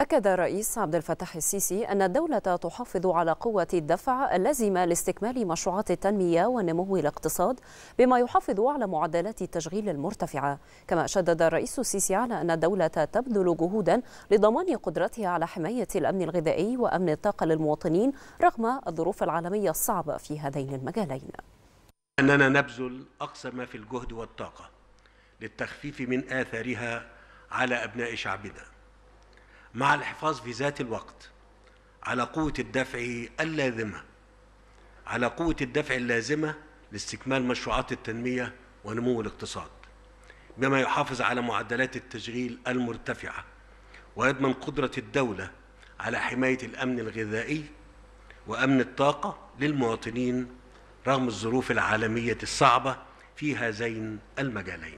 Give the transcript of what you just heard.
أكد الرئيس عبد الفتاح السيسي أن الدولة تحافظ على قوة الدفع اللازمة لاستكمال مشروعات التنمية ونمو الاقتصاد بما يحافظ على معدلات التشغيل المرتفعة كما شدد الرئيس السيسي على أن الدولة تبذل جهودا لضمان قدرتها على حماية الأمن الغذائي وأمن الطاقة للمواطنين رغم الظروف العالمية الصعبة في هذين المجالين أننا نبذل أقصى ما في الجهد والطاقة للتخفيف من آثارها على أبناء شعبنا مع الحفاظ في ذات الوقت على قوة الدفع اللازمة على قوة الدفع اللازمة لاستكمال مشروعات التنمية ونمو الاقتصاد بما يحافظ على معدلات التشغيل المرتفعة ويضمن قدرة الدولة على حماية الأمن الغذائي وأمن الطاقة للمواطنين رغم الظروف العالمية الصعبة في هذين المجالين